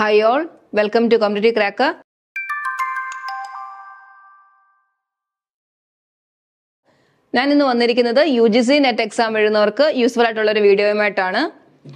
Hi all welcome to community cracker ഞാൻ ഇന്ന് വന്നിരിക്കുന്നത് U G C NET exam എഴുതുന്നവർക്ക് യൂസ്ഫുൾ ആയിട്ടുള്ള ഒരു വീഡിയോയുമായിട്ടാണ്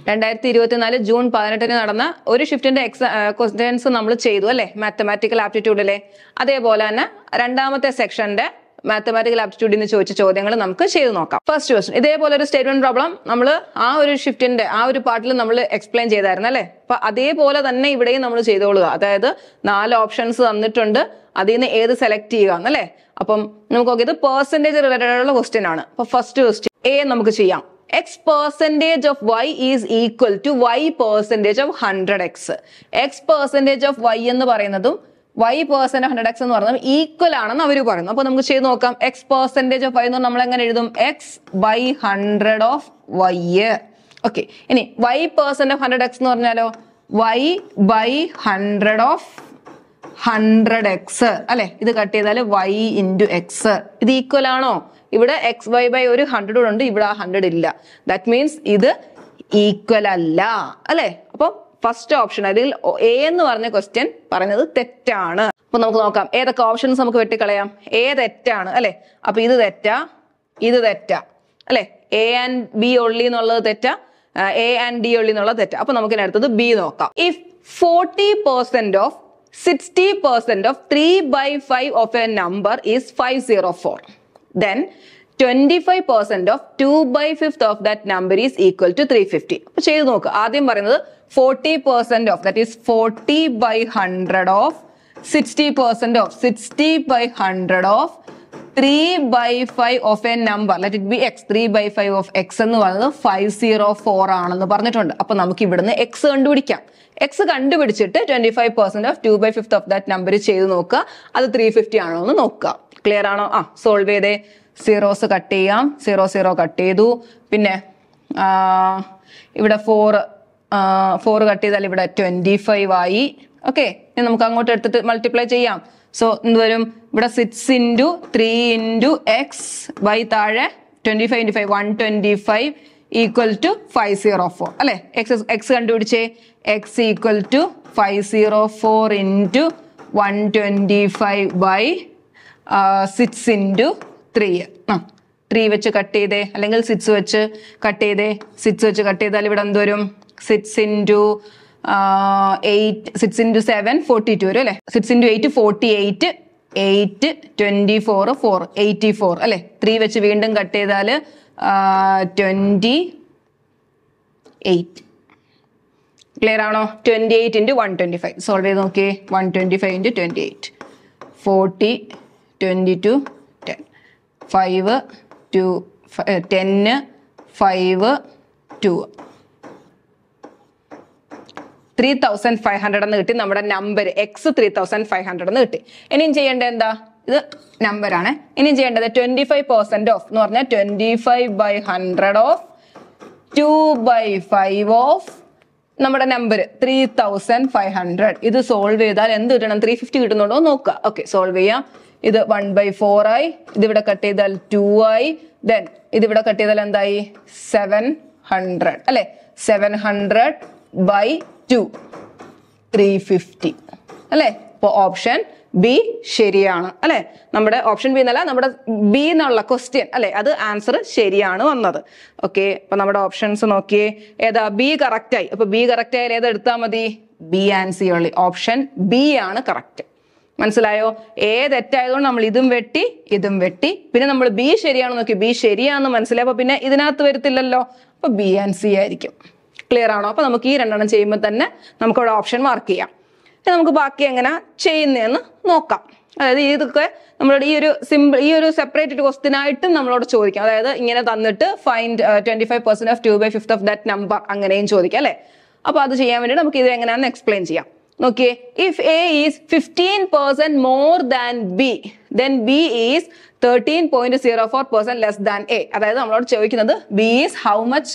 രണ്ടായിരത്തി ഇരുപത്തിനാല് ജൂൺ പതിനെട്ടിന് നടന്ന ഒരു ഷിഫ്റ്റിന്റെ എക്സാം ക്വസ്റ്റ്യൻസ് നമ്മൾ ചെയ്തു അല്ലേ മാത്തമാറ്റിക്കൽ ആപ്റ്റിറ്റ്യൂഡിലെ അതേപോലെ തന്നെ രണ്ടാമത്തെ സെക്ഷന്റെ മാത്തമാറ്റിക്കൽ ആപ്റ്റിറ്റ്യൂഡിൽ ചോദിച്ച ചോദ്യങ്ങൾ നമുക്ക് ചെയ്തു നോക്കാം ഫസ്റ്റ് ക്വസ്റ്റൻ ഇതേപോലെ ഒരു സ്റ്റേറ്റ്മെന്റ് പ്രോബ്ലം നമ്മൾ ആ ഒരു ഷിഫ്റ്റിന്റെ ആ ഒരു പാർട്ടിൽ നമ്മൾ എക്സ്പ്ലെയിൻ ചെയ്തായിരുന്നു അല്ലെ അപ്പൊ അതേപോലെ തന്നെ ഇവിടെയും നമ്മൾ ചെയ്തോളുക അതായത് നാല് ഓപ്ഷൻസ് തന്നിട്ടുണ്ട് അതിൽ നിന്ന് ഏത് സെലക്ട് ചെയ്യുക എന്നല്ലേ അപ്പം നമുക്ക് നോക്കിയത് ഇത് പെർസെന്റേജ് റിലേറ്റഡ് ആയിട്ടുള്ള ക്വസ്റ്റ്യൻ ആണ് അപ്പൊ ഫസ്റ്റ് ക്വസ്റ്റ്യൻ എ നമുക്ക് ചെയ്യാം X percentage of Y is equal to Y percentage of hundred X X percentage of Y എന്ന് പറയുന്നതും വൈ പേഴ്സൻറ്റ് ഹൺഡ്രഡ് എക്സ് എന്ന് പറഞ്ഞാൽ ഈക്വൽ ആണെന്ന് അവർ പറയുന്നു അപ്പൊ നമുക്ക് ചെയ്ത് നോക്കാം എക്സ് പേഴ്സൻറ്റേജ് ഓഫ് വൈ എന്ന് നമ്മൾ എങ്ങനെ എഴുതും X by hundred of Y okay ഇനി Y percent of hundred X എന്ന് പറഞ്ഞാലോ Y by hundred of hundred X അല്ലെ ഇത് കട്ട് ചെയ്താൽ വൈ ഇൻറ്റു എക്സ് ഇത് ഈക്വൽ ആണോ ഇവിടെ എക്സ് വൈ ബൈ ഒരു ഹൺഡ്രഡ് ഉണ്ട് ഇവിടെ ആ ഹൺഡ്രഡ് ഇല്ല ദാറ്റ് മീൻസ് ഇത് ഈക്വൽ അല്ല അല്ലെ അപ്പം ഫസ്റ്റ് ഓപ്ഷൻ അതിൽ എ എന്ന് പറഞ്ഞ ക്വസ്റ്റ്യൻ പറഞ്ഞത് തെറ്റാണ് അപ്പൊ നമുക്ക് നോക്കാം ഏതൊക്കെ ഓപ്ഷൻസ് നമുക്ക് വെട്ടിക്കളയാം എ തെറ്റാണ് അല്ലെ അപ്പൊ ഇത് തെറ്റാ ഇത് തെറ്റാ അല്ലെ എ ആൻഡ് ബി ഒള്ളി എന്നുള്ളത് തെറ്റാ എ ആൻഡ് ഡി ഒള്ളി എന്നുള്ളത് തെറ്റാ അപ്പൊ നമുക്ക് അടുത്തത് ബി നോക്കാം if forty percent of sixty percent of three by five of a number is five zero four then twenty five percent of two by fifth of that number is equal to three fifty അപ്പൊ ചെയ്ത് നോക്കുക ആദ്യം പറയുന്നത് forty percent of that is forty by hundred of sixty percent of sixty by hundred of three by five of a number let it be X three by five of X എന്ന് പറയുന്നത് five zero four ആണെന്ന് പറഞ്ഞിട്ടുണ്ട് അപ്പൊ നമുക്ക് ഇവിടുന്ന് X കണ്ടുപിടിക്കാം X കണ്ടുപിടിച്ചിട്ട് twenty five percent of two by fifth of that number ചെയ്ത് നോക്കുക അത് ത്രീ ഫിഫ്റ്റി ആണോ എന്ന് നോക്കുക ക്ലിയർ ആണോ ആ സോൾവ് ചെയ്തേ സീറോസ് കട്ട് ചെയ്യാം സീറോ സീറോ കട്ട് ചെയ്തു പിന്നെ ഇവിടെ ഫോർ ഫോർ കട്ട് ചെയ്താൽ ഇവിടെ ട്വൻറ്റി ഫൈവ് ആയി ഓക്കെ നമുക്ക് അങ്ങോട്ട് എടുത്തിട്ട് മൾട്ടിപ്ലൈ ചെയ്യാം സോ എന്ത് വരും ഇവിടെ six into three into X Y താഴെ twenty five into five one twenty five equal to five zero four അല്ലെ എക്സ് എക്സ് കണ്ടുപിടിച്ചേ X equal to five zero four into one twenty five by six into three ആ three വെച്ച് cut ചെയ്തേ അല്ലെങ്കിൽ six വെച്ച് cut ചെയ്തേ six വെച്ച് cut ചെയ്താൽ ഇവിടെ എന്ത് വരും six into eight six into seven forty two വരും അല്ലേ six into eight forty eight eight twenty four four eighty four അല്ലേ ത്രീ വെച്ച് വീണ്ടും കട്ട് ചെയ്താൽ ട്വൻറ്റി എയ്റ്റ് ക്ലിയർ ആണോ twenty eight into one twenty five solve ചെയ്ത് നോക്കിയേ one twenty five into twenty eight forty twenty two five two ടെന്ന് five two three thousand five hundred എന്ന് കിട്ടി നമ്മുടെ number X three thousand five hundred എന്ന് കിട്ടി ഇനിയും ചെയ്യേണ്ടത് എന്താ ഇത് നമ്പറാണ് ഇനിയും ചെയ്യേണ്ടത് ട്വന്റി ഫൈവ് പെർസെന്റ് ഓഫ് എന്ന് പറഞ്ഞാൽ twenty five by hundred of two by five of നമ്മുടെ number three thousand five hundred ഇത് സോൾവ് ചെയ്താൽ എന്ത് കിട്ടണം ത്രീ ഫിഫ്റ്റി കിട്ടുന്നുണ്ടോ നോക്കുക ഓക്കെ സോൾവ് ചെയ്യാം ഇത് വൺ ബൈ ഫോർ ആയി ഇതിവിടെ കട്ട് ചെയ്താൽ ടു ആയി ദെൻ ഇതിവിടെ കട്ട് ചെയ്താൽ എന്തായി സെവൻ ഹൺഡ്രഡ് അല്ലെ seven hundred by two three fifty അല്ലേ അപ്പോൾ ഓപ്ഷൻ ബി ശരിയാണ് അല്ലെ നമ്മുടെ ഓപ്ഷൻ ബി എന്നല്ല നമ്മുടെ ബി എന്നുള്ള ക്വസ്റ്റ്യൻ അല്ലെ അത് ആൻസർ ശരിയാണ് വന്നത് ഓക്കെ അപ്പൊ നമ്മുടെ ഓപ്ഷൻസ് നോക്കിയേ ഏതാ ബി കറക്റ്റ് ആയി അപ്പൊ ബി കറക്റ്റ് ആയാലും ഏത് എടുത്താൽ മതി ബി ആൻഡ് സി ഉള്ളി ഓപ്ഷൻ ബി ആണ് കറക്റ്റ് മനസ്സിലായോ എ തെറ്റായതുകൊണ്ട് നമ്മൾ ഇതും വെട്ടി ഇതും വെട്ടി പിന്നെ നമ്മൾ ബി ശരിയാണെന്ന് നോക്കി ബി ശരിയാണെന്ന് മനസ്സിലായി അപ്പൊ പിന്നെ ഇതിനകത്ത് വരത്തില്ലല്ലോ അപ്പൊ ബി ആൻഡ് സി ആയിരിക്കും ക്ലിയർ ആണോ അപ്പൊ നമുക്ക് ഈ രണ്ടെണ്ണം ചെയ്യുമ്പോൾ തന്നെ നമുക്ക് അവിടെ ഓപ്ഷൻ മാർക്ക് ചെയ്യാം നമുക്ക് ബാക്കി എങ്ങനെ ചെയ്യുന്നതെന്ന് നോക്കാം അതായത് ഇതൊക്കെ നമ്മളോട് ഈ ഒരു സിമ്പിൾ ഈ ഒരു സെപ്പറേറ്റഡ് ക്വസ്റ്റ്യൻ ആയിട്ടും നമ്മളോട് ചോദിക്കാം അതായത് ഇങ്ങനെ തന്നിട്ട് find twenty five percent of two by fifth of that number അങ്ങനെയും ചോദിക്കാം അല്ലെ അപ്പോൾ അത് ചെയ്യാൻ വേണ്ടി നമുക്ക് ഇത് എങ്ങനെയാണെന്ന് എക്സ്പ്ലെയിൻ ചെയ്യാം നോക്കിയേ if A is fifteen percent more than B then B is thirteen point zero four percent less than A അതായത് നമ്മളോട് ചോദിക്കുന്നത് B is how much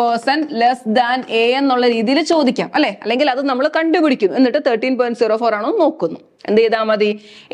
percent less than A എന്നുള്ള രീതിയിൽ ചോദിക്കാം അല്ലെ അല്ലെങ്കിൽ അത് നമ്മൾ കണ്ടുപിടിക്കുന്നു എന്നിട്ട് തേർട്ടീൻ പോയിന്റ് സീറോ ഫോർ ആണോ നോക്കുന്നു എന്ത് ചെയ്താൽ മതി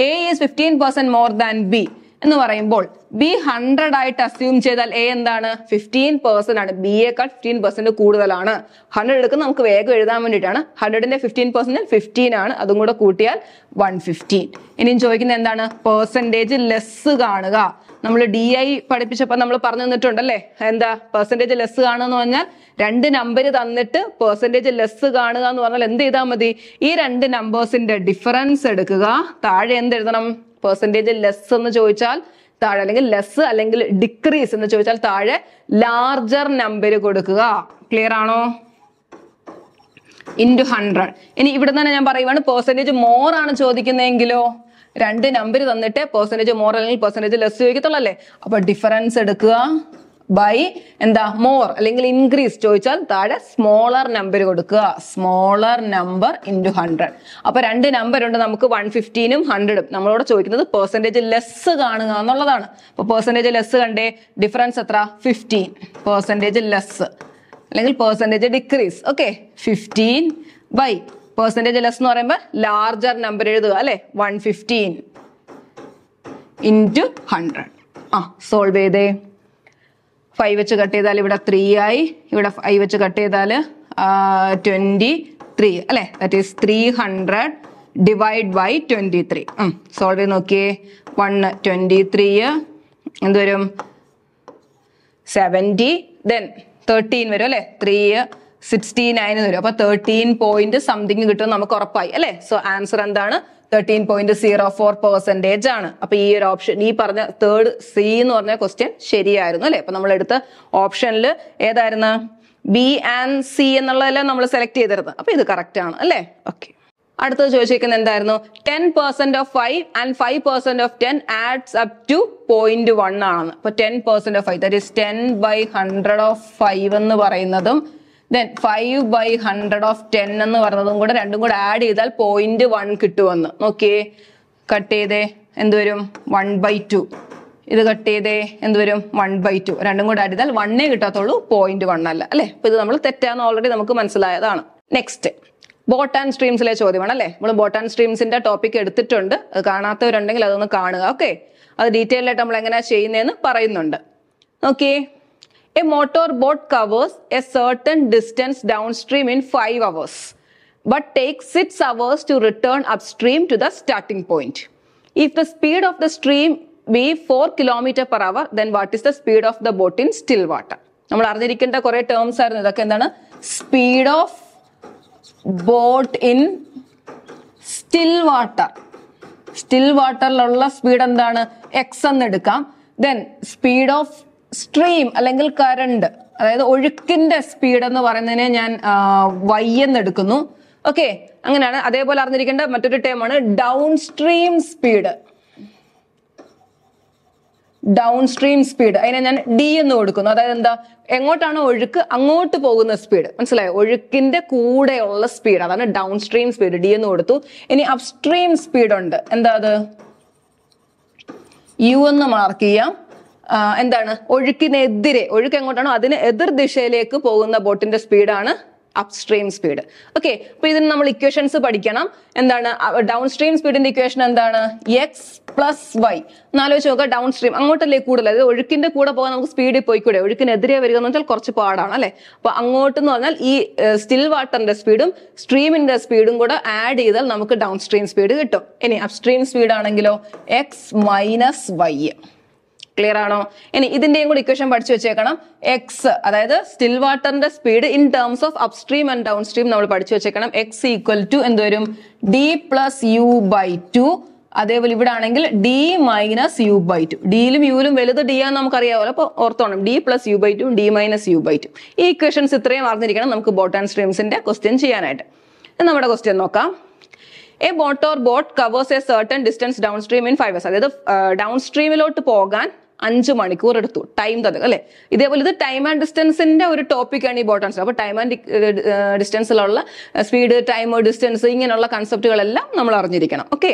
A is fifteen percent more than B എന്ന് പറയുമ്പോൾ ബി ഹൺഡ്രഡ് ആയിട്ട് അസ്യൂം ചെയ്താൽ എ എന്താണ് ഫിഫ്റ്റീൻ പെർസെന്റ് ആണ് ബിയേക്കാൾ ഫിഫ്റ്റീൻ പെർസെന്റ് കൂടുതലാണ് ഹൺഡ്രഡ് എടുക്കുന്ന നമുക്ക് വേഗം എഴുതാൻ വേണ്ടിയിട്ടാണ് ഹൺഡ്രഡിന്റെ ഫിഫ്റ്റീൻ പെർസെന്റ് ഫിഫ്റ്റീൻ ആണ് അതും കൂടെ കൂട്ടിയാൽ വൺ ഫിഫ്റ്റീൻ ഇനിയും ചോദിക്കുന്നത് എന്താണ് പെർസെൻറ്റേജ് ലെസ് കാണുക നമ്മൾ ഡി ഐ പഠിപ്പിച്ചപ്പോൾ നമ്മൾ പറഞ്ഞു തന്നിട്ടുണ്ടല്ലേ എന്താ പെർസെൻറ്റേജ് ലെസ് കാണുക എന്ന് പറഞ്ഞാൽ രണ്ട് നമ്പർ തന്നിട്ട് പെർസെൻറ്റേജ് ലെസ് കാണുക എന്ന് പറഞ്ഞാൽ എന്ത് ചെയ്താൽ മതി ഈ രണ്ട് നമ്പേഴ്സിന്റെ ഡിഫറൻസ് എടുക്കുക താഴെ എന്ത് എഴുതണം പെർസെൻറ്റേജ് ലെസ് എന്ന് ചോദിച്ചാൽ താഴെ അല്ലെങ്കിൽ ലെസ് അല്ലെങ്കിൽ ഡിക്രീസ് എന്ന് ചോദിച്ചാൽ താഴെ ലാർജർ നമ്പർ കൊടുക്കുക ക്ലിയർ ആണോ ഇൻറ്റു ഹൺഡ്രഡ് ഇനി ഇവിടെ തന്നെ ഞാൻ പറയുവാണ് പെർസെൻറ്റേജ് മോർ ആണ് ചോദിക്കുന്നതെങ്കിലോ രണ്ട് നമ്പർ തന്നിട്ട് പെർസെൻറ്റേജ് മോർ അല്ലെങ്കിൽ പെർസെൻറ്റേജ് ലെസ് ചോദിക്കത്തുള്ളല്ലേ അപ്പോൾ ഡിഫറൻസ് എടുക്കുക ബൈ എന്താ മോർ അല്ലെങ്കിൽ ഇൻക്രീസ് ചോദിച്ചാൽ താഴെ സ്മോളർ നമ്പർ കൊടുക്കുക സ്മോളർ നമ്പർ ഇൻറ്റു ഹൺഡ്രഡ് അപ്പൊ രണ്ട് നമ്പർ ഉണ്ട് നമുക്ക് വൺ ഫിഫ്റ്റീനും ഹൺഡ്രഡും നമ്മളോട് ചോദിക്കുന്നത് പെർസെൻറ്റേജ് ലെസ് കാണുക എന്നുള്ളതാണ് അപ്പൊ പെർസെൻറ്റേജ് ലെസ് കണ്ടേ ഡിഫറൻസ് എത്ര ഫിഫ്റ്റീൻ പെർസെൻറ്റേജ് ലെസ് അല്ലെങ്കിൽ percentage decrease okay fifteen by percentage less എന്ന് പറയുമ്പോൾ ലാർജർ നമ്പർ എഴുതുക അല്ലെ വൺ ഫിഫ്റ്റീൻ ഇൻറ്റു ഹൺഡ്രഡ് ആ സോൾവ് ചെയ്തേ ഫൈവ് വെച്ച് കട്ട് ചെയ്താൽ ഇവിടെ ത്രീ ആയി ഇവിടെ ഫൈവ് വെച്ച് കട്ട് ചെയ്താൽ ട്വൻറ്റി ത്രീ അല്ലേ that is three hundred divide by twenty three solve ചെയ്ത് നോക്കിയേ വൺ ട്വൻറ്റി ത്രീ എന്തുവരും സെവൻറ്റി ദെൻ തേർട്ടീൻ വരും അല്ലേ ത്രീ സിക്സ്റ്റി നയൻ എന്ന് വരും അപ്പൊ തേർട്ടീൻ പോയിന്റ് സംതിങ് കിട്ടും നമുക്ക് ഉറപ്പായി അല്ലെ സോ ആൻസർ എന്താണ് thirteen point zero four percentage ആണ് അപ്പൊ ഈ ഒരു ഓപ്ഷൻ ഈ പറഞ്ഞ തേർഡ് സി എന്ന് പറഞ്ഞ ക്വസ്റ്റ്യൻ ശരിയായിരുന്നു അല്ലെ അപ്പൊ നമ്മൾ എടുത്ത ഓപ്ഷനിൽ ഏതായിരുന്നു ബി ആൻഡ് സി എന്നുള്ളതെല്ലാം നമ്മൾ സെലക്ട് ചെയ്തിരുന്നത് അപ്പൊ ഇത് കറക്റ്റ് ആണ് അല്ലെ ഓക്കെ അടുത്തത് ചോദിച്ചിരിക്കുന്നത് എന്തായിരുന്നു ten percent of five and five percent of ten adds up to point one ആണ് അപ്പൊ ten percent of five that is ten by hundred of five എന്ന് പറയുന്നതും then five by hundred of ten എന്ന് പറഞ്ഞതും കൂടെ രണ്ടും കൂടെ add ചെയ്താൽ പോയിന്റ് വൺ കിട്ടുമെന്ന് നോക്കിയേ കട്ട് ചെയ്തേ എന്ത് വരും വൺ ബൈ ടു ഇത് കട്ട് ചെയ്തേ എന്ത് വരും വൺ ബൈ ടു രണ്ടും കൂടെ ആഡ് ചെയ്താൽ വണ്ണേ കിട്ടാത്തുള്ളൂ പോയിന്റ് വൺ അല്ല അല്ലേ അപ്പൊ ഇത് നമ്മൾ തെറ്റാന്ന് ഓൾറെഡി നമുക്ക് മനസ്സിലായതാണ് നെക്സ്റ്റ് ബോട്ട് ആൻഡ് സ്ട്രീംസിലെ ചോദ്യമാണ് അല്ലെ നമ്മൾ ബോട്ട് ആൻഡ് സ്ട്രീംസിന്റെ ടോപ്പിക് എടുത്തിട്ടുണ്ട് അത് കാണാത്തവരുണ്ടെങ്കിൽ അതൊന്ന് കാണുക ഓക്കെ അത് ഡീറ്റെയിൽ ആയിട്ട് നമ്മൾ എങ്ങനെയാ ചെയ്യുന്നതെന്ന് പറയുന്നുണ്ട് okay A motor boat covers a certain distance downstream in 5 hours, but takes 6 hours to return upstream to the starting point. If the speed of the stream be 4 km per hour, then what is the speed of the boat in still water? നമ്മൾ അറിഞ്ഞിരിക്കേണ്ട കുറേ terms ആയിരുന്നു ഇതൊക്കെ എന്താണ് speed of boat in still water still വാട്ടറിലുള്ള speed എന്താണ് X എന്ന് എടുക്കാം ദെൻ സ്പീഡ് ഓഫ് സ്ട്രീം അല്ലെങ്കിൽ കറണ്ട് അതായത് ഒഴുക്കിന്റെ സ്പീഡ് എന്ന് പറയുന്നതിനെ ഞാൻ വൈ എന്നെടുക്കുന്നു ഓക്കെ അങ്ങനെയാണ് അതേപോലെ അറിഞ്ഞിരിക്കേണ്ട മറ്റൊരു ടേമാണ് down stream speed down stream speed അതിനെ ഞാൻ ഡി എന്ന് കൊടുക്കുന്നു അതായത് എന്താ എങ്ങോട്ടാണ് ഒഴുക്ക് അങ്ങോട്ട് പോകുന്ന സ്പീഡ് മനസ്സിലായോ ഒഴുക്കിന്റെ കൂടെയുള്ള സ്പീഡ് അതാണ് ഡൗൺ സ്ട്രീം സ്പീഡ് ഡി എന്ന് കൊടുത്തു ഇനി അപ്സ്ട്രീം സ്പീഡ് ഉണ്ട് എന്താ അത് യു എന്ന് മാർക്ക് ചെയ്യാം എന്താണ് ഒഴുക്കിനെതിരെ ഒഴുക്ക് എങ്ങോട്ടാണോ അതിന് എതിർ ദിശയിലേക്ക് പോകുന്ന ബോട്ടിന്റെ സ്പീഡാണ് അപ്സ്ട്രീം സ്പീഡ് ഓക്കെ അപ്പൊ ഇതിന് നമ്മൾ ഇക്വേഷൻസ് പഠിക്കണം എന്താണ് ഡൗൺ സ്ട്രീം സ്പീഡിന്റെ ഇക്വേഷൻ എന്താണ് എക്സ് പ്ലസ് വൈ എന്നാലോചിച്ച് നോക്കുക ഡൗൺ സ്ട്രീം അങ്ങോട്ടല്ലേ കൂടുതൽ അതായത് ഒഴുക്കിന്റെ കൂടെ പോകാൻ നമുക്ക് സ്പീഡിൽ പോയിക്കൂടെ ഒഴുക്കിനെതിരെ വരിക എന്ന് വെച്ചാൽ കുറച്ച് പാടാണ് അല്ലെ അപ്പൊ എന്ന് പറഞ്ഞാൽ ഈ സ്റ്റിൽ വാട്ടറിന്റെ സ്പീഡും സ്ട്രീമിന്റെ സ്പീഡും കൂടെ ആഡ് ചെയ്താൽ നമുക്ക് ഡൗൺ സ്ട്രീം സ്പീഡ് കിട്ടും ഇനി അപ്സ്ട്രീം സ്പീഡ് ആണെങ്കിലോ എക്സ് മൈനസ് വൈ ക്ലിയർ ആണോ ഇനി ഇതിന്റെയും കൂടി ഇക്വേഷൻ പഠിച്ചു വെച്ചേക്കണം എക്സ് അതായത് സ്റ്റിൽ വാട്ടറിന്റെ speed in terms of upstream and downstream നമ്മൾ പഠിച്ചു വെച്ചേക്കണം എക്സ് ഈക്വൽ ടു എന്ത് വരും D plus U by two അതേപോലെ ഇവിടെ ആണെങ്കിൽ D minus U by two ഡിയിലും യുയിലും വലുത് ഡി ആണെന്ന് നമുക്കറിയാമല്ലോ അപ്പോൾ ഓർത്തോണം D plus U by two D minus U by two ഈ ഇക്വേഷൻസ് ഇത്രയും അറിഞ്ഞിരിക്കണം നമുക്ക് ബോട്ട് ആൻഡ് സ്ട്രീംസിന്റെ ക്വസ്റ്റ്യൻ ചെയ്യാനായിട്ട് നമ്മുടെ ക്വസ്റ്റ്യൻ നോക്കാം A boat or boat covers a certain distance downstream in five അതായത് ഡൗൺ സ്ട്രീമിലോട്ട് പോകാൻ അഞ്ച് മണിക്കൂർ എടുത്തു ടൈം തന്നു അല്ലെ ഇതേപോലെ ഇത് ടൈം ആൻഡ് ഡിസ്റ്റൻസിന്റെ ഒരു ടോപ്പിക്കാണ് ഈ ബോട്ടൺസ് അപ്പോൾ ടൈം ആൻഡ് ഡിസ്റ്റൻസിലുള്ള സ്പീഡ് ടൈം ഡിസ്റ്റൻസ് ഇങ്ങനെയുള്ള കൺസെപ്റ്റുകളെല്ലാം നമ്മൾ അറിഞ്ഞിരിക്കണം ഓക്കെ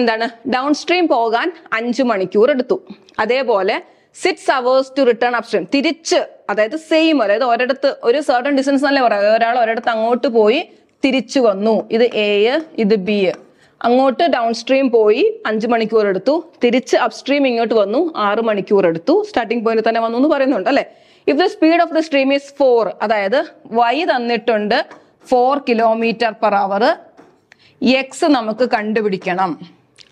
എന്താണ് ഡൗൺ സ്ട്രീം പോകാൻ അഞ്ച് മണിക്കൂർ എടുത്തു അതേപോലെ six hours to return stream തിരിച്ച് അതായത് സെയിം അതായത് ഒരിടത്ത് ഒരു സർട്ടൺ ഡിസ്റ്റൻസ് അല്ലേ പറയാം ഒരാൾ ഒരിടത്ത് അങ്ങോട്ട് പോയി തിരിച്ചു വന്നു ഇത് എ ഇത് ബി അങ്ങോട്ട് ഡൗൺ സ്ട്രീം പോയി അഞ്ച് മണിക്കൂർ എടുത്തു തിരിച്ച് അപ്സ്ട്രീം ഇങ്ങോട്ട് വന്നു ആറ് മണിക്കൂർ എടുത്തു സ്റ്റാർട്ടിംഗ് പോയിന്റ് തന്നെ വന്നു എന്ന് പറയുന്നുണ്ട് അല്ലെ if the speed of the stream is four അതായത് വൈ തന്നിട്ടുണ്ട് four kilometre per hour x നമുക്ക് കണ്ടുപിടിക്കണം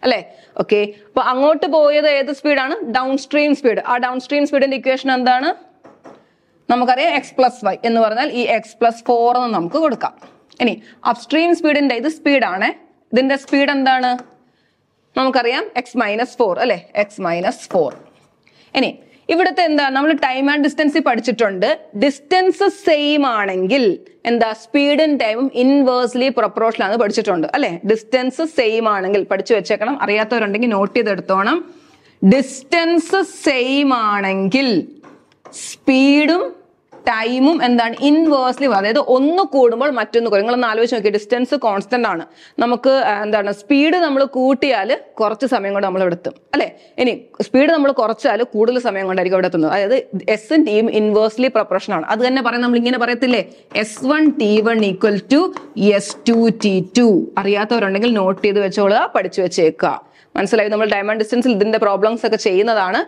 അല്ലേ ഓക്കെ അപ്പൊ അങ്ങോട്ട് പോയത് ഏത് സ്പീഡാണ് ഡൗൺ സ്ട്രീം സ്പീഡ് ആ ഡൗൺ സ്ട്രീം സ്പീഡിന്റെ ഇക്വേഷൻ എന്താണ് നമുക്കറിയാം എക്സ് പ്ലസ് വൈ എന്ന് പറഞ്ഞാൽ ഈ എക്സ് പ്ലസ് ഫോർ എന്ന് നമുക്ക് കൊടുക്കാം ഇനി അപ്സ്ട്രീം സ്പീഡിന്റെ ഇത് സ്പീഡാണേ ഇതിന്റെ സ്പീഡ് എന്താണ് നമുക്കറിയാം എക്സ് മൈനസ് ഫോർ അല്ലെ എക്സ് മൈനസ് ഫോർ ഇനി ഇവിടുത്തെ എന്താ നമ്മൾ ടൈം ആൻഡ് ഡിസ്റ്റൻസ് പഠിച്ചിട്ടുണ്ട് ഡിസ്റ്റൻസ് സെയിം ആണെങ്കിൽ എന്താ സ്പീഡും ടൈമും ഇൻവേഴ്സ്ലി പ്രൊപ്പോർഷണൽ ആണ് പഠിച്ചിട്ടുണ്ട് അല്ലെ ഡിസ്റ്റൻസ് സെയിം ആണെങ്കിൽ പഠിച്ചു വെച്ചേക്കണം അറിയാത്തവരുണ്ടെങ്കിൽ നോട്ട് ചെയ്തെടുത്തോണം ഡിസ്റ്റൻസ് സെയിം ആണെങ്കിൽ സ്പീഡും ടൈമും എന്താണ് ഇൻവേഴ്സ്ലി അതായത് ഒന്ന് കൂടുമ്പോൾ മറ്റൊന്ന് കുറയും ഒന്ന് ആലോചിച്ച് നോക്കി ഡിസ്റ്റൻസ് കോൺസ്റ്റന്റ് ആണ് നമുക്ക് എന്താണ് സ്പീഡ് നമ്മൾ കൂട്ടിയാൽ കുറച്ച് സമയം കൊണ്ട് നമ്മൾ എത്തും അല്ലേ ഇനി സ്പീഡ് നമ്മൾ കുറച്ചാൽ കൂടുതൽ സമയം കൊണ്ടായിരിക്കും അവിടെ എത്തുന്നത് അതായത് എസ് ടിയും ഇൻവേഴ്സ്ലി പ്രൊപ്പറേഷൻ ആണ് അത് തന്നെ പറയാൻ നമ്മൾ ഇങ്ങനെ പറയത്തില്ലേ S one T one equal to S two T two അറിയാത്തവരുണ്ടെങ്കിൽ നോട്ട് ചെയ്ത് വെച്ചോളുക പഠിച്ചു വെച്ചേക്കുക മനസ്സിലായി നമ്മൾ ഡയമണ്ട് ഡിസ്റ്റൻസിൽ ഇതിന്റെ പ്രോബ്ലംസ് ഒക്കെ ചെയ്യുന്നതാണ്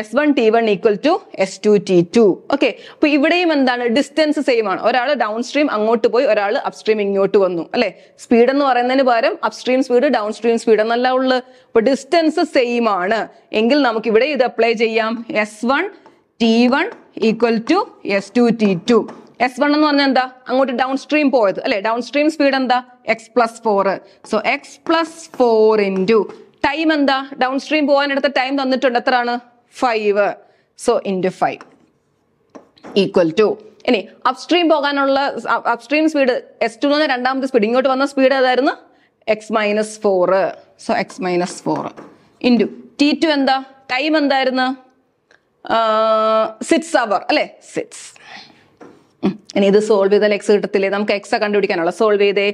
S one T one equal to S two T two okay അപ്പൊ ഇവിടെയും എന്താണ് ഡിസ്റ്റൻസ് സെയിം ആണ് ഒരാൾ ഡൗൺ സ്ട്രീം അങ്ങോട്ട് പോയി ഒരാൾ അപ്സ്ട്രീം ഇങ്ങോട്ട് വന്നു അല്ലെ സ്പീഡ് എന്ന് പറയുന്നതിന് പകരം upstream speed down stream speed എന്നല്ല ഉള്ളു അപ്പൊ ഡിസ്റ്റൻസ് സെയിം ആണ് എങ്കിൽ നമുക്ക് ഇവിടെ ഇത് അപ്ലൈ ചെയ്യാം S one T one equal to S two T two S one എന്ന് പറഞ്ഞാൽ എന്താ അങ്ങോട്ട് ഡൗൺ സ്ട്രീം പോയത് അല്ലെ ഡൗൺ സ്ട്രീം സ്പീഡ് എന്താ x plus four so x plus four into time എന്താ ഡൗൺ സ്ട്രീം പോകാനെടുത്ത ടൈം തന്നിട്ടുണ്ട് എത്രയാണ് five so into five equal to ഇനി അപ്സ്ട്രീം പോകാനുള്ള അപ്സ്ട്രീം സ്പീഡ് എസ് ടു എന്ന് രണ്ടാമത്തെ സ്പീഡ് ഇങ്ങോട്ട് വന്ന സ്പീഡ് ഏതായിരുന്നു x minus four so x minus four into T two എന്താ ടൈം എന്തായിരുന്നു സിക്സ് uh, അവർ അല്ലേ സിക്സ് ഇനി ഇത് സോൾവ് ചെയ്താൽ എക്സ് കിട്ടത്തില്ലേ നമുക്ക് എക്സ് കണ്ടുപിടിക്കാനുള്ള സോൾവ് ചെയ്തേ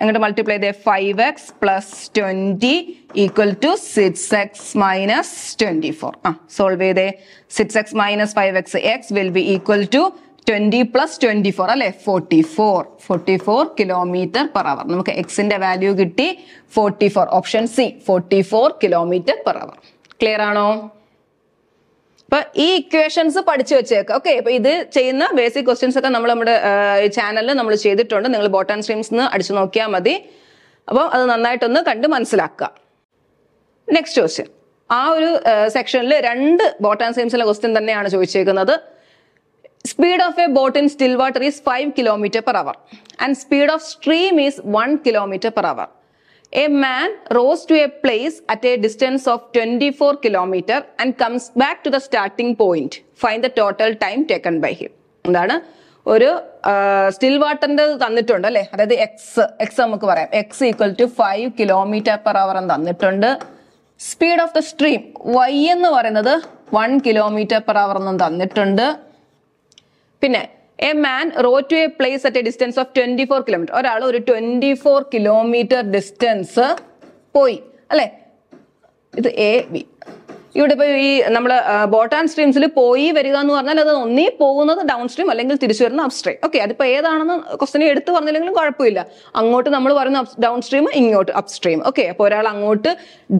എങ്ങോട്ട് മൾട്ടിപ്ലൈ ചെയ്തേ five x plus twenty equal to six x minus twenty four ആ സോൾവ് ചെയ്തേ six x minus five x x will be equal to twenty plus twenty four അല്ലെ forty four forty four kilometre per hour നമുക്ക് എക്സിന്റെ value കിട്ടി forty four option C forty four kilometre per hour clear ആണോ അപ്പൊ ഈ equations പഠിച്ചു വെച്ചേക്കുക okay അപ്പൊ ഇത് ചെയ്യുന്ന ബേസിക് ക്വസ്റ്റ്യൻസ് ഒക്കെ നമ്മൾ നമ്മുടെ ചാനലിൽ നമ്മൾ ചെയ്തിട്ടുണ്ട് നിങ്ങൾ ബോട്ടൺ സ്ട്രീംസ് അടിച്ചു നോക്കിയാൽ മതി അപ്പോൾ അത് നന്നായിട്ടൊന്ന് കണ്ട് മനസ്സിലാക്കുക നെക്സ്റ്റ് ക്വസ്റ്റ്യൻ ആ ഒരു സെക്ഷനിൽ രണ്ട് ബോട്ടൺ സ്ട്രീംസിലെ ക്വസ്റ്റ്യൻ തന്നെയാണ് ചോദിച്ചേക്കുന്നത് speed of a boat in still water is five kilometre per hour and speed of stream is one kilometre per hour a man rows to a place at a distance of twenty four kilometre and comes back to the starting point Find the total time taken by him എന്താണ് ഒരു still വാട്ടറിന്റെ തന്നിട്ടുണ്ട് അല്ലെ അതായത് X x നമുക്ക് പറയാം x equal to five kilometre per hour എന്ന് തന്നിട്ടുണ്ട് speed of the stream y എന്ന് പറയുന്നത് വൺ കിലോമീറ്റർ പെർ അവർ എന്നും തന്നിട്ടുണ്ട് പിന്നെ a man row to a place at a distance of twenty four kilometre ഒരാൾ ഒരു ട്വന്റി ഫോർ കിലോമീറ്റർ ഡിസ്റ്റൻസ് പോയി അല്ലെ ഇത് എ ബി ഇവിടെ ഇപ്പൊ ഈ നമ്മൾ ബോട്ടാൻ സ്ട്രീംസിൽ പോയി വരിക എന്ന് പറഞ്ഞാൽ അത് ഒന്നേ പോകുന്നത് ഡൗൺ സ്ട്രീം അല്ലെങ്കിൽ തിരിച്ചു വരുന്ന അപ് സ്ട്രീം ഓക്കെ അതിപ്പോ ഏതാണെന്ന് ക്വസ്റ്റിനെ എടുത്തു പറഞ്ഞില്ലെങ്കിലും കുഴപ്പമില്ല അങ്ങോട്ട് നമ്മൾ പറയുന്ന ഡൗൺ സ്ട്രീം ഇങ്ങോട്ട് അപ് സ്ട്രീം ഓക്കെ അപ്പോൾ ഒരാൾ അങ്ങോട്ട്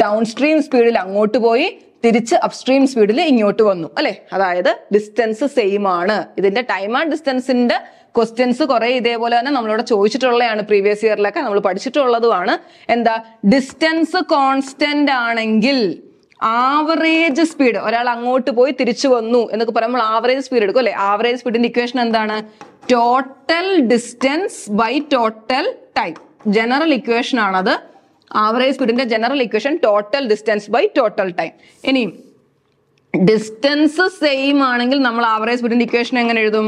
ഡൗൺ സ്ട്രീം സ്പീഡിൽ അങ്ങോട്ട് പോയി തിരിച്ച് അപ്സ്ട്രീം സ്പീഡിൽ ഇങ്ങോട്ട് വന്നു അല്ലെ അതായത് ഡിസ്റ്റൻസ് സെയിം ആണ് ഇതിന്റെ ടൈം ആൻഡ് ഡിസ്റ്റൻസിന്റെ ക്വസ്റ്റ്യൻസ് കുറെ ഇതേപോലെ തന്നെ നമ്മളോട് ചോദിച്ചിട്ടുള്ളതാണ് പ്രീവിയസ് ഇയറിലൊക്കെ നമ്മൾ പഠിച്ചിട്ടുള്ളതുമാണ് എന്താ ഡിസ്റ്റൻസ് കോൺസ്റ്റന്റ് ആണെങ്കിൽ ആവറേജ് സ്പീഡ് ഒരാൾ അങ്ങോട്ട് പോയി തിരിച്ചു വന്നു എന്നൊക്കെ പറയുമ്പോൾ ആവറേജ് സ്പീഡ് എടുക്കും അല്ലെ ആവറേജ് സ്പീഡിന്റെ ഇക്വേഷൻ എന്താണ് total distance by total time general equation ആണത് ആവറേജ് സ്പീഡിന്റെ general equation total distance by total time ഇനിയും ഡിസ്റ്റൻസ് സെയിം ആണെങ്കിൽ നമ്മൾ ആവറേജ് സ്പീഡിന്റെ ഇക്വേഷൻ എങ്ങനെ എഴുതും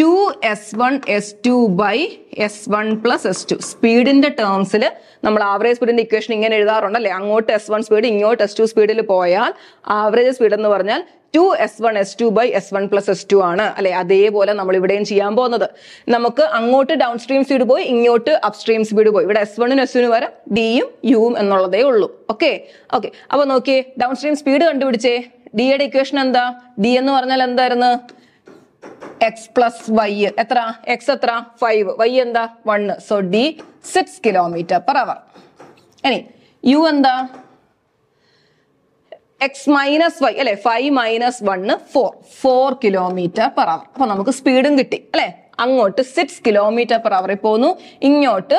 two S one S two by S one plus S two സ്പീഡിന്റെ ടേംസിൽ നമ്മൾ ആവറേജ് സ്പീഡിന്റെ ഇക്വേഷൻ ഇങ്ങനെ എഴുതാറുണ്ട് അല്ലേ അങ്ങോട്ട് എസ് വൺ സ്പീഡ് ഇങ്ങോട്ട് എസ് ടു സ്പീഡിൽ പോയാൽ ആവറേജ് സ്പീഡ് എന്ന് പറഞ്ഞാൽ two S one S two by S one plus S two ആണ് അല്ലെ അതേപോലെ നമ്മൾ ഇവിടെയും ചെയ്യാൻ പോകുന്നത് നമുക്ക് അങ്ങോട്ട് ഡൗൺ സ്ട്രീം സ്പീഡ് പോയി ഇങ്ങോട്ട് അപ് സ്ട്രീം സ്പീഡ് പോയി ഇവിടെ എസ് വണ്ണിനും എസ് ടു വരെ ഡിയും യുവും എന്നുള്ളതേ ഉള്ളൂ ഓക്കെ ഓക്കെ അപ്പൊ നോക്കിയേ ഡൗൺ സ്ട്രീം സ്പീഡ് കണ്ടുപിടിച്ചേ ഡിയുടെ ഇക്വേഷൻ എന്താ ഡി എന്ന് പറഞ്ഞാൽ എന്തായിരുന്നു എക്സ് പ്ലസ് വൈ എത്ര എക്സ് എത്ര ഫൈവ് വൈ എന്താ one so D six kilometre per hour ഇനി യു എന്താ എക്സ് മൈനസ് വൈ അല്ലെ five minus one four four kilometre per hour അപ്പൊ നമുക്ക് സ്പീഡും കിട്ടി അല്ലെ അങ്ങോട്ട് സിക്സ് കിലോമീറ്റർ പെർ അവറിൽ പോന്നു ഇങ്ങോട്ട്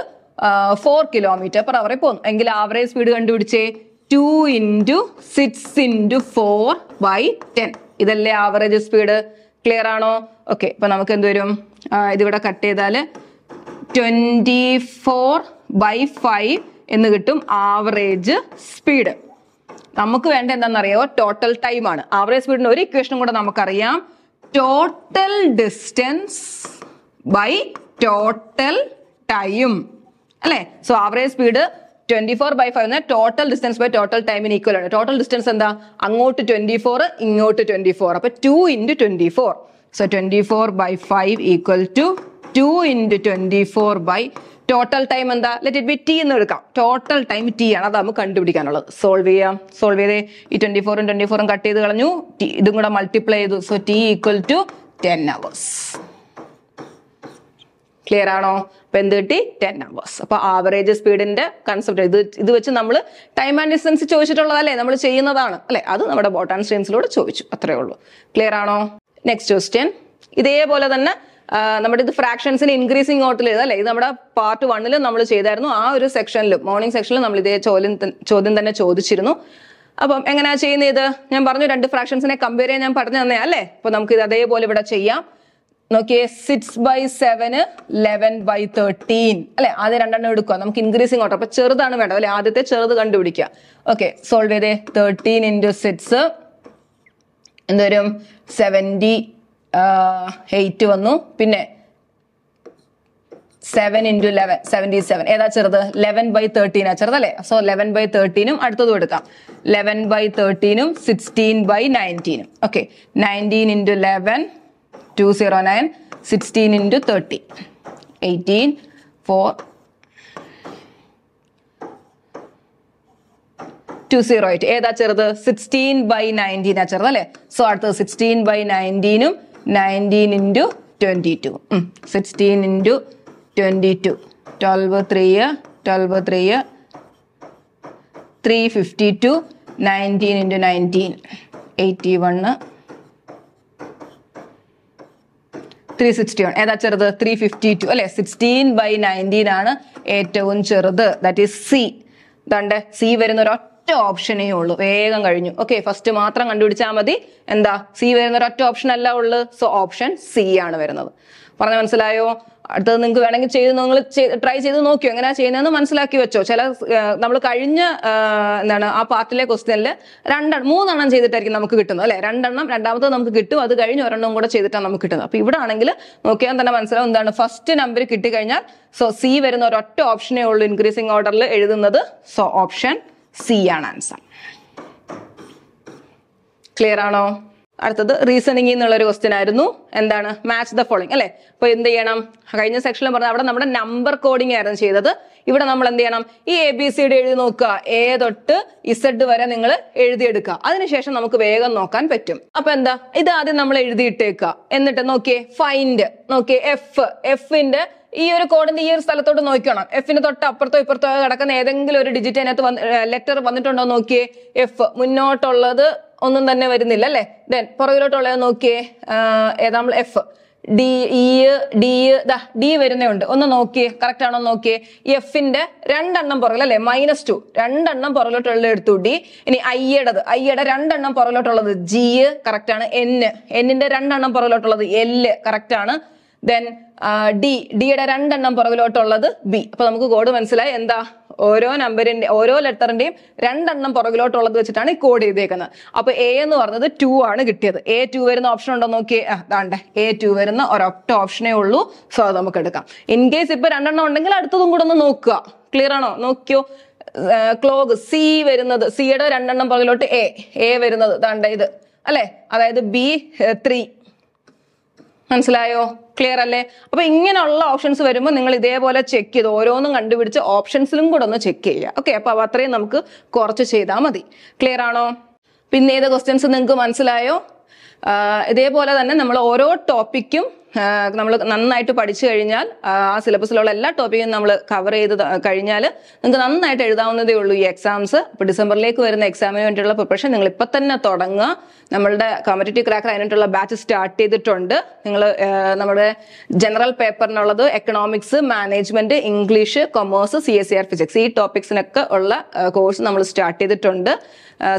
ഫോർ കിലോമീറ്റർ പെർ അവറിൽ പോന്നു എങ്കിൽ ആവറേജ് സ്പീഡ് കണ്ടുപിടിച്ചേ two into six into four by ten ഇതല്ലേ ആവറേജ് സ്പീഡ് ക്ലിയർ ആണോ ഓക്കെ അപ്പൊ നമുക്ക് എന്ത് വരും ഇതിവിടെ കട്ട് ചെയ്താൽ ട്വന്റി ഫോർ ബൈ ഫൈവ് എന്ന് കിട്ടും ആവറേജ് സ്പീഡ് നമുക്ക് വേണ്ട എന്താണെന്നറിയോ ടോട്ടൽ ടൈം ആണ് ആവറേജ് സ്പീഡിന്റെ ഒരു ഇക്വേഷനും കൂടെ നമുക്കറിയാം total distance by total time അല്ലേ so average speed twenty four by five എന്നാൽ ടോട്ടൽ ഡിസ്റ്റൻസ് ബൈ ടോട്ടൽ ടൈമിന് ഈക്വൽ ആണ് ടോട്ടൽ ഡിസ്റ്റൻസ് എന്താ അങ്ങോട്ട് ട്വന്റി ഫോർ ഇങ്ങോട്ട് ട്വന്റി ഫോർ അപ്പൊ two into twenty four so twenty four by five equal to two into twenty four by total time എന്താ let it be T എന്ന് എടുക്കാം total time T ആണ് അത് നമുക്ക് കണ്ടുപിടിക്കാനുള്ളത് സോൾവ് ചെയ്യാം സോൾവ് ചെയ്തേ ഈ ട്വന്റി ഫോറും ട്വന്റി ഫോറും കട്ട് ചെയ്ത് കളഞ്ഞു ടി ഇതും കൂടെ മൾട്ടിപ്ലൈ ചെയ്തു so T equal to ten hours clear ആണോ പെൻ തേർട്ടി ടെൻ അവേഴ്സ് അപ്പോൾ ആവറേജ് സ്പീഡിന്റെ കൺസെപ്റ്റ് ഇത് ഇത് വെച്ച് നമ്മൾ ടൈം ആൻഡ് ഡിസ്റ്റൻസ് ചോദിച്ചിട്ടുള്ളതല്ലേ നമ്മൾ ചെയ്യുന്നതാണ് അല്ലേ അത് നമ്മുടെ ബോട്ടാൻ സ്ട്രീംസിലൂടെ ചോദിച്ചു അത്രേ ഉള്ളൂ ക്ലിയർ ആണോ നെക്സ്റ്റ് ക്വസ്റ്റ്യൻ ഇതേപോലെ തന്നെ നമ്മുടെ ഇത് ഫ്രാക്ഷൻസിന് ഇൻക്രീസിങ് ഓട്ടിൽ ചെയ്ത് അല്ലേ ഇത് നമ്മുടെ പാർട്ട് വണ്ണിൽ നമ്മൾ ചെയ്തായിരുന്നു ആ ഒരു സെക്ഷനിലും മോർണിംഗ് സെക്ഷനിലും നമ്മൾ ഇതേ ചോദ്യം ചോദ്യം തന്നെ ചോദിച്ചിരുന്നു അപ്പം എങ്ങനെയാ ചെയ്യുന്നത് ഞാൻ പറഞ്ഞു രണ്ട് ഫ്രാക്ഷൻസിനെ കമ്പയർ ചെയ്യാൻ ഞാൻ പറഞ്ഞു തന്നെ അല്ലേ അപ്പൊ നമുക്ക് ഇത് അതേപോലെ ഇവിടെ ചെയ്യാം നോക്കിയേ six by seven eleven by thirteen അല്ലെ ആദ്യം രണ്ടെണ്ണം എടുക്കുക നമുക്ക് ഇൻക്രീസിങ് ഓർഡർ അപ്പൊ ചെറുതാണ് വേണ്ടത് അല്ലെ ആദ്യത്തെ ചെറുത് കണ്ടുപിടിക്കുക ഓക്കെ സോൾവ് ചെയ്തേ തേർട്ടീൻ ഇൻറ്റു സിക്സ് എന്തോരും സെവൻറ്റി എയ്റ്റ് വന്നു പിന്നെ seven into eleven seventy seven ഏതാ ചെറുത് ലെവൻ ബൈ തേർട്ടീനാ ചെറുതല്ലേ സോ ലെവൻ ബൈ തേർട്ടീനും അടുത്തതും എടുക്കാം ലെവൻ ബൈ തേർട്ടീനും സിക്സ്റ്റീൻ ബൈ നയൻറ്റീനും okay nineteen into eleven two zero nine sixteen into thirty eighteen four two zero eight ഏതാ ചെറുത് സിക്സ്റ്റീൻ ബൈ നയൻറ്റീനാ ചെറുത് അല്ലേ സോ അടുത്തത് സിക്സ്റ്റീൻ ബൈ നയൻറ്റീനും nineteen into twenty two sixteen into twenty two twelve three twelve three three fifty two nineteen into nineteen eighty one three sixty one ഏതാ ചെറുത് three fifty two അല്ലെ sixteen by nineteen ആണ് ഏറ്റവും ചെറുത് that is C ഇതാണ്ട് C വരുന്ന ഒരു ഒറ്റ ഓപ്ഷനേ ഉള്ളൂ വേഗം കഴിഞ്ഞു ഓക്കെ ഫസ്റ്റ് മാത്രം കണ്ടുപിടിച്ചാൽ മതി എന്താ സി വരുന്ന ഒരൊറ്റ ഓപ്ഷൻ അല്ല ഉള്ളു സോ ഓപ്ഷൻ സി ആണ് വരുന്നത് പറഞ്ഞു മനസ്സിലായോ അടുത്തത് നിങ്ങൾക്ക് വേണമെങ്കിൽ ചെയ്ത് നിങ്ങൾ ട്രൈ ചെയ്ത് നോക്കിയോ എങ്ങനെയാ ചെയ്യുന്നതെന്ന് മനസ്സിലാക്കി വെച്ചോ ചില നമ്മൾ കഴിഞ്ഞ എന്താണ് ആ പാർട്ടിലെ ക്വസ്റ്റ്യനിൽ രണ്ടെണ്ണം മൂന്നെണ്ണം ചെയ്തിട്ടായിരിക്കും നമുക്ക് കിട്ടുന്നത് അല്ലെ രണ്ടെണ്ണം രണ്ടാമത്തെ നമുക്ക് കിട്ടും അത് കഴിഞ്ഞ് ഒരെണ്ണം കൂടെ ചെയ്തിട്ടാണ് നമുക്ക് കിട്ടുന്നത് അപ്പൊ ഇവിടെ ആണെങ്കിൽ നോക്കിയാൽ തന്നെ മനസ്സിലാവും എന്താണ് ഫസ്റ്റ് നമ്പർ കിട്ടിക്കഴിഞ്ഞാൽ സോ സി വരുന്ന ഒരൊറ്റ ഓപ്ഷനേ ഉള്ളൂ ഇൻക്രീസിംഗ് ഓർഡറിൽ എഴുതുന്നത് സോ ഓപ്ഷൻ സി ആണ് ആൻസർ ക്ലിയർ ആണോ അടുത്തത് റീസണിങ് ഒരു ക്വസ്റ്റ്യൻ ആയിരുന്നു എന്താണ് മാച്ച് ദ ഫോളോയിങ് അല്ലേ അപ്പോൾ എന്ത് ചെയ്യണം കഴിഞ്ഞ സെക്ഷനിൽ പറഞ്ഞ അവിടെ നമ്മുടെ നമ്പർ കോഡിംഗ് ആയിരുന്നു ചെയ്തത് ഇവിടെ നമ്മൾ എന്ത് ചെയ്യണം ഈ എ ബി സി എഴുതി നോക്കുക എ തൊട്ട് ഇസഡ് വരെ നിങ്ങൾ എഴുതിയെടുക്കുക അതിനുശേഷം നമുക്ക് വേഗം നോക്കാൻ പറ്റും അപ്പൊ എന്താ ഇത് ആദ്യം നമ്മൾ എഴുതിയിട്ടേക്കുക എന്നിട്ട് നോക്കിയേ ഫൈൻഡ് നോക്കിയേ എഫ് എഫിന്റെ ഈ ഒരു കോഡിന്റെ ഈ ഒരു സ്ഥലത്തോട്ട് നോക്കണം എഫിന് തൊട്ട് അപ്പുറത്തോ ഇപ്പുറത്തോ കിടക്കുന്ന ഏതെങ്കിലും ഒരു ഡിജിറ്റ് അതിനകത്ത് ലെറ്റർ വന്നിട്ടുണ്ടോ നോക്കിയേ എഫ് മുന്നോട്ടുള്ളത് ഒന്നും തന്നെ വരുന്നില്ല അല്ലെ ദെൻ പുറകിലോട്ടുള്ളത് നോക്കിയേ ഏതാ എഫ് ഡി ഇ ഡി ദാ ഡി വരുന്നുണ്ട് ഒന്ന് നോക്കിയേ കറക്റ്റ് ആണോ നോക്കിയേ എഫിന്റെ രണ്ടെണ്ണം പുറകിൽ അല്ലെ മൈനസ് ടു രണ്ടെണ്ണം പുറകിലോട്ടുള്ളത് എടുത്തു ഡി ഇനി ഐയുടേത് ഐയുടെ രണ്ടെണ്ണം പുറകിലോട്ടുള്ളത് ജി കറക്റ്റ് ആണ് എൻ എന്നിന്റെ രണ്ടെണ്ണം പുറകിലോട്ടുള്ളത് എല് കറക്റ്റ് ആണ് ദെൻ ഡി ഡിയുടെ രണ്ടെണ്ണം പുറകിലോട്ടുള്ളത് ബി അപ്പൊ നമുക്ക് കോഡ് മനസ്സിലായി എന്താ ഓരോ നമ്പറിന്റെ ഓരോ ലെറ്ററിന്റെയും രണ്ടെണ്ണം പുറകിലോട്ടുള്ളത് വെച്ചിട്ടാണ് ഈ കോഡ് ചെയ്തേക്കുന്നത് അപ്പൊ എ എന്ന് പറഞ്ഞത് ടു ആണ് കിട്ടിയത് എ ടു വരുന്ന ഓപ്ഷൻ ഉണ്ടോ നോക്കിയേ അതാണ്ട് എ ടു വരുന്ന ഒരൊറ്റ ഓപ്ഷനേ ഉള്ളൂ സോ അത് നമുക്ക് എടുക്കാം ഇൻ കേസ് ഇപ്പൊ രണ്ടെണ്ണം ഉണ്ടെങ്കിൽ അടുത്തതും കൂടെ ഒന്ന് നോക്കുക ക്ലിയർ ആണോ നോക്കിയോ ക്ലോഗ് സി വരുന്നത് സിയുടെ രണ്ടെണ്ണം പുറകിലോട്ട് എ എ വരുന്നത് താണ്ട ഇത് അല്ലെ അതായത് ബി ത്രീ മനസ്സിലായോ ക്ലിയർ അല്ലേ അപ്പൊ ഇങ്ങനെയുള്ള ഓപ്ഷൻസ് വരുമ്പോൾ നിങ്ങൾ ഇതേപോലെ ചെക്ക് ചെയ്ത് ഓരോന്നും കണ്ടുപിടിച്ച് ഓപ്ഷൻസിലും കൂടെ ഒന്ന് ചെക്ക് ചെയ്യുക ഓക്കെ അപ്പൊ അത്രയും നമുക്ക് കുറച്ച് ചെയ്താൽ മതി ക്ലിയർ ആണോ പിന്നെ ഏത് ക്വസ്റ്റ്യൻസ് നിങ്ങൾക്ക് മനസ്സിലായോ ഇതേപോലെ തന്നെ നമ്മൾ ഓരോ ടോപ്പിക്കും നമ്മൾ നന്നായിട്ട് പഠിച്ചു കഴിഞ്ഞാൽ ആ സിലബസിലുള്ള എല്ലാ ടോപ്പിക്കും നമ്മൾ കവർ ചെയ്ത് കഴിഞ്ഞാൽ നിങ്ങൾക്ക് നന്നായിട്ട് എഴുതാവുന്നതേ ഉള്ളൂ ഈ എക്സാംസ് അപ്പോൾ ഡിസംബറിലേക്ക് വരുന്ന എക്സാമിന് വേണ്ടിയുള്ള പ്രിപ്പറേഷൻ നിങ്ങൾ ഇപ്പം തന്നെ തുടങ്ങുക നമ്മളുടെ കോമ്പറ്റേറ്റീവ് ക്രാക്കർ അതിനായിട്ടുള്ള ബാച്ച് സ്റ്റാർട്ട് ചെയ്തിട്ടുണ്ട് നിങ്ങൾ നമ്മുടെ ജനറൽ പേപ്പറിനുള്ളത് economics management English commerce C S C R physics ഈ ടോപ്പിക്സിനൊക്കെ ഉള്ള കോഴ്സ് നമ്മൾ സ്റ്റാർട്ട് ചെയ്തിട്ടുണ്ട്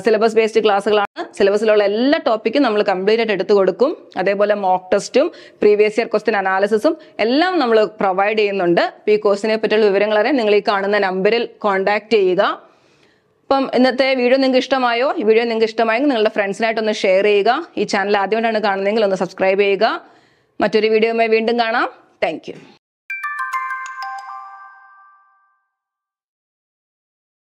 സിലബസ് ബേസ്ഡ് ക്ലാസ്സുകളാണ് സിലബസിലുള്ള എല്ലാ ടോപ്പിക്കും നമ്മൾ കംപ്ലീറ്റ് ആയിട്ട് എടുത്തു കൊടുക്കും അതേപോലെ മോക്ക് ടെസ്റ്റും പ്രീവിയസ് ഇയർ ക്വസ്റ്റ്യൻ അനാലിസിസും എല്ലാം നമ്മൾ പ്രൊവൈഡ് ചെയ്യുന്നുണ്ട് അപ്പം ഈ കോഴ്സിനെ പറ്റിയുള്ള വിവരങ്ങൾ അറിയാൻ നിങ്ങൾ ഈ കാണുന്ന നമ്പറിൽ കോൺടാക്ട് ചെയ്യുക അപ്പം ഇന്നത്തെ വീഡിയോ നിങ്ങൾക്ക് ഇഷ്ടമായോ ഈ വീഡിയോ നിങ്ങൾക്ക് ഇഷ്ടമായെങ്കിൽ നിങ്ങളുടെ ഫ്രണ്ട്സിനായിട്ടൊന്ന് ഷെയർ ചെയ്യുക ഈ ചാനൽ ആദ്യമായിട്ടാണ് കാണുന്നതെങ്കിൽ ഒന്ന് സബ്സ്ക്രൈബ് ചെയ്യുക മറ്റൊരു വീഡിയോയുമായി വീണ്ടും കാണാം താങ്ക്